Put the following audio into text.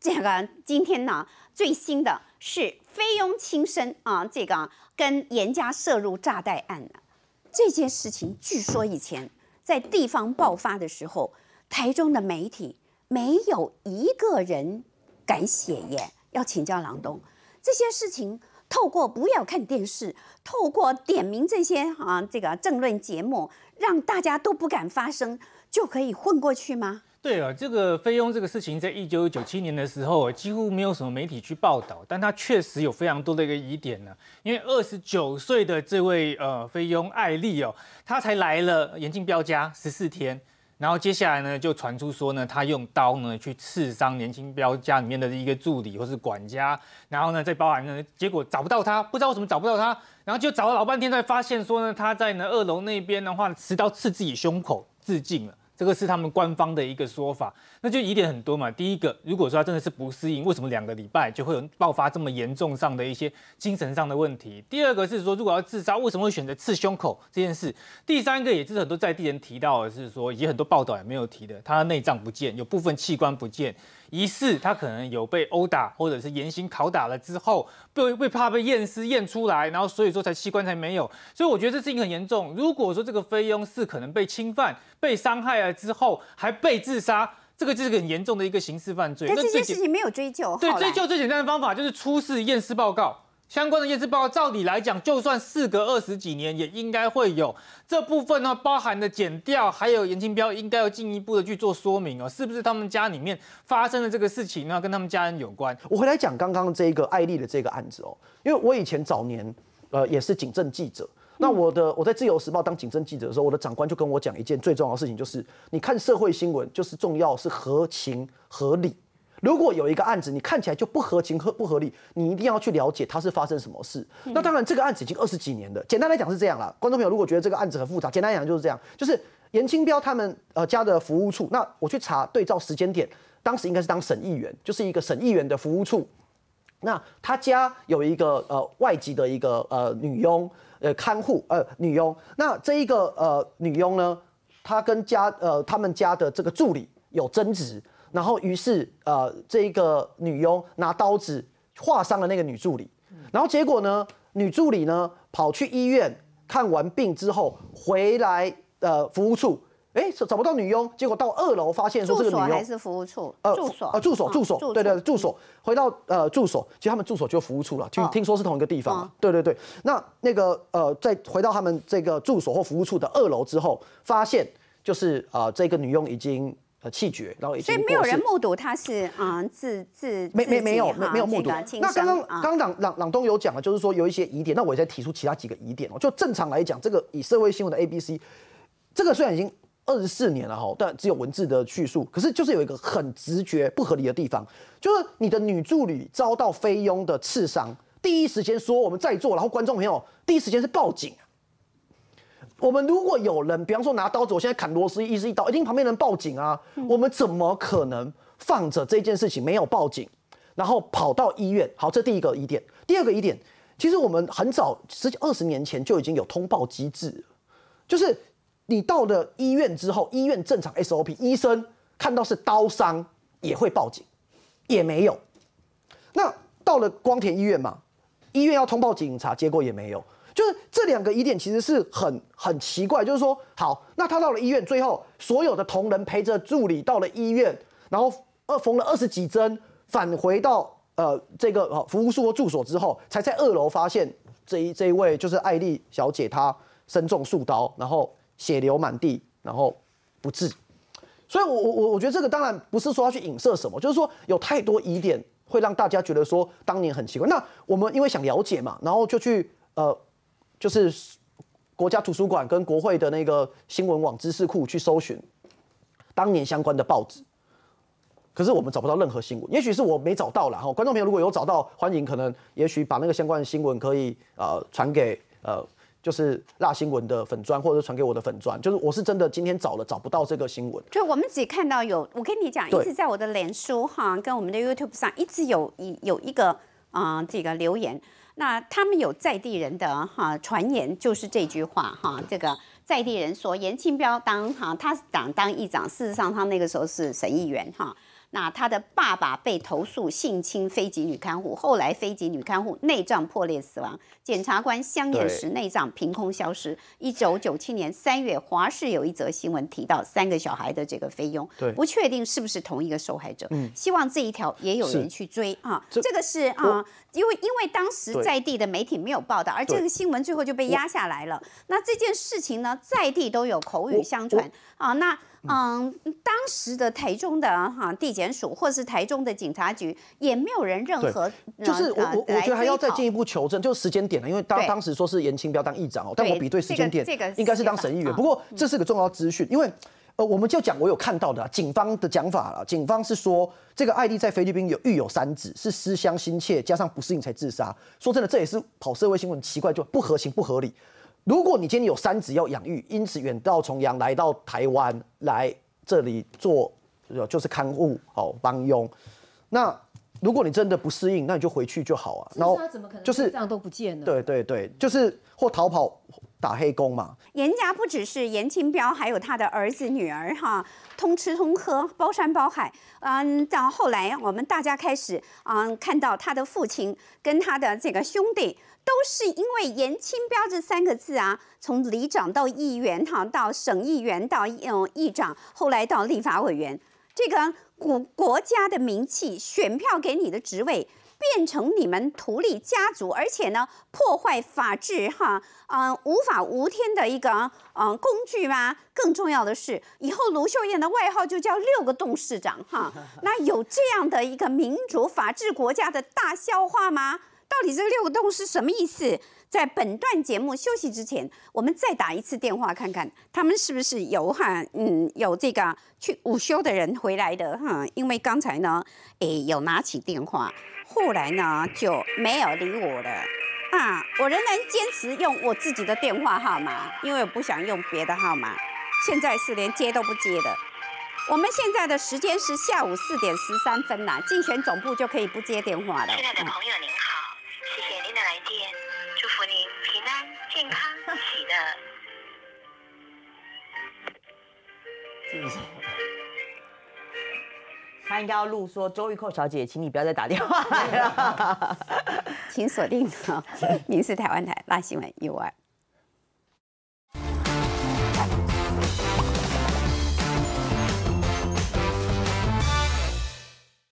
这个今天呢，最新的是菲佣亲生啊，这个跟严家涉入炸弹案的这些事情，据说以前在地方爆发的时候，台中的媒体没有一个人敢写言，要请教郎东，这些事情透过不要看电视，透过点名这些啊，这个政论节目，让大家都不敢发声，就可以混过去吗？对了，这个菲佣这个事情，在一九九七年的时候，几乎没有什么媒体去报道，但她确实有非常多的一个疑点呢。因为二十九岁的这位呃菲佣艾丽哦，她才来了严晋标家十四天，然后接下来呢就传出说呢，她用刀呢去刺伤年轻标家里面的一个助理或是管家，然后呢再包含呢，结果找不到她，不知道为什么找不到她，然后就找了老半天才发现说呢，她在呢二楼那边的话，持刀刺自己胸口自尽了。这个是他们官方的一个说法，那就疑点很多嘛。第一个，如果说他真的是不适应，为什么两个礼拜就会有爆发这么严重上的一些精神上的问题？第二个是说，如果要自杀，为什么会选择刺胸口这件事？第三个也是很多在地人提到的是说，也很多报道也没有提的，他的内脏不见，有部分器官不见。疑似他可能有被殴打，或者是严刑拷打了之后，被被怕被验尸验出来，然后所以说才器官才没有。所以我觉得这事情很严重。如果说这个菲佣是可能被侵犯、被伤害了之后还被自杀，这个就是很严重的一个刑事犯罪。但这件事情没有追究，对追究最简单的方法就是出示验尸报告。相关的业绩报告，照理来讲，就算事隔二十几年，也应该会有这部分呢，包含的减掉，还有严清标应该要进一步的去做说明哦，是不是他们家里面发生的这个事情呢，跟他们家人有关？我回来讲刚刚这个艾丽的这个案子哦，因为我以前早年呃也是警政记者，那我的我在自由时报当警政记者的时候，我的长官就跟我讲一件最重要的事情，就是你看社会新闻就是重要，是合情合理。如果有一个案子，你看起来就不合情合不合理，你一定要去了解它是发生什么事。那当然，这个案子已经二十几年了。简单来讲是这样啦，观众朋友，如果觉得这个案子很复杂，简单讲就是这样：，就是严清标他们呃家的服务处，那我去查对照时间点，当时应该是当省议员，就是一个省议员的服务处。那他家有一个呃外籍的一个呃女佣，呃看护呃女佣。那这一个呃女佣呢，她跟家呃他们家的这个助理有争执。然后，于是，呃，这一个女佣拿刀子划伤了那个女助理。然后结果呢，女助理呢跑去医院看完病之后，回来呃服务处，哎，找不到女佣，结果到二楼发现说个女佣。住所还是服务处？呃，住所，呃，住所，住所，对对，住所。回到呃住所，其实他们住所就服务处了，听听说是同一个地方。对对对，那那个呃，再回到他们这个住所或服务处的二楼之后，发现就是啊，这个女佣已经。呃，气绝，然后已经所以没有人目睹他是啊，自自没没没有没没有目睹。那刚刚刚刚朗朗朗东有讲了，就是说有一些疑点。那我再提出其他几个疑点哦。就正常来讲，这个以社会新闻的 A B C，这个虽然已经二十四年了哈，但只有文字的叙述。可是就是有一个很直觉不合理的地方，就是你的女助理遭到菲佣的刺伤，第一时间说我们在座，然后观众朋友第一时间是报警。我们如果有人，比方说拿刀子，我现在砍螺丝，一是一刀，一定旁边人报警啊。我们怎么可能放着这件事情没有报警，然后跑到医院？好，这第一个疑点。第二个疑点，其实我们很早十几二十年前就已经有通报机制，就是你到了医院之后，医院正常 SOP，医生看到是刀伤也会报警，也没有。那到了光田医院嘛，医院要通报警察，结果也没有。就是这两个疑点其实是很很奇怪，就是说，好，那他到了医院，最后所有的同仁陪着助理到了医院，然后二缝了二十几针，返回到呃这个服务处住所之后，才在二楼发现这一这一位就是艾丽小姐，她身中数刀，然后血流满地，然后不治。所以我我我我觉得这个当然不是说要去影射什么，就是说有太多疑点会让大家觉得说当年很奇怪。那我们因为想了解嘛，然后就去呃。就是国家图书馆跟国会的那个新闻网知识库去搜寻当年相关的报纸，可是我们找不到任何新闻，也许是我没找到了。哈，观众朋友如果有找到，欢迎可能也许把那个相关的新闻可以呃传给呃就是辣新闻的粉砖，或者是传给我的粉砖，就是我是真的今天找了找不到这个新闻。就我们只看到有，我跟你讲，一直在我的脸书哈，跟我们的 YouTube 上一直有一有一个啊这个留言。那他们有在地人的哈传言，就是这句话哈，这个在地人说，颜庆彪当哈，他党当议长，事实上他那个时候是省议员哈。那他的爸爸被投诉性侵非籍女看护，后来非籍女看护内脏破裂死亡，检察官相验时内脏凭空消失。一九九七年三月，华视有一则新闻提到三个小孩的这个费用，不确定是不是同一个受害者。希望这一条也有人去追啊！这个是啊，因为因为当时在地的媒体没有报道，而这个新闻最后就被压下来了。那这件事情呢，在地都有口语相传啊，那。嗯，当时的台中的哈地检署，或是台中的警察局，也没有人任何，就是我我我觉得还要再进一步求证，就是时间点了，因为当当时说是严清标当议长，哦，但我比对时间点，这个应该是当审议员。不过这是个重要资讯，因为呃，我们就讲我有看到的警方的讲法了，警方是说这个艾莉在菲律宾有育有三子，是思乡心切加上不适应才自杀。说真的，这也是跑社会新闻奇怪，就不合情不合理。如果你今天有三子要养育，因此远道重洋来到台湾来这里做，就是看护哦帮佣。那如果你真的不适应，那你就回去就好啊。然后怎么可能就是这样都不见了？对对对，就是或逃跑。打黑工嘛，严家不只是严清标，还有他的儿子、女儿哈，通吃通喝，包山包海。嗯，到后来我们大家开始嗯看到他的父亲跟他的这个兄弟，都是因为严清标这三个字啊，从里长到议员，哈，到省议员，到嗯议长，后来到立法委员，这个国国家的名气，选票给你的职位。变成你们图立家族，而且呢，破坏法治哈，嗯，无法无天的一个嗯工具吗？更重要的是，以后卢秀燕的外号就叫六个董事长哈。那有这样的一个民主法治国家的大笑话吗？到底这六个洞是什么意思？在本段节目休息之前，我们再打一次电话看看，他们是不是有哈嗯有这个去午休的人回来的哈？因为刚才呢，诶有拿起电话，后来呢就没有理我了啊！我仍然坚持用我自己的电话号码，因为我不想用别的号码。现在是连接都不接的。我们现在的时间是下午四点十三分啦，竞选总部就可以不接电话了。亲爱的朋友，您。他应该要录说：“周玉蔻小姐，请你不要再打电话来了，请锁定啊，民视台湾台大新闻 U R。”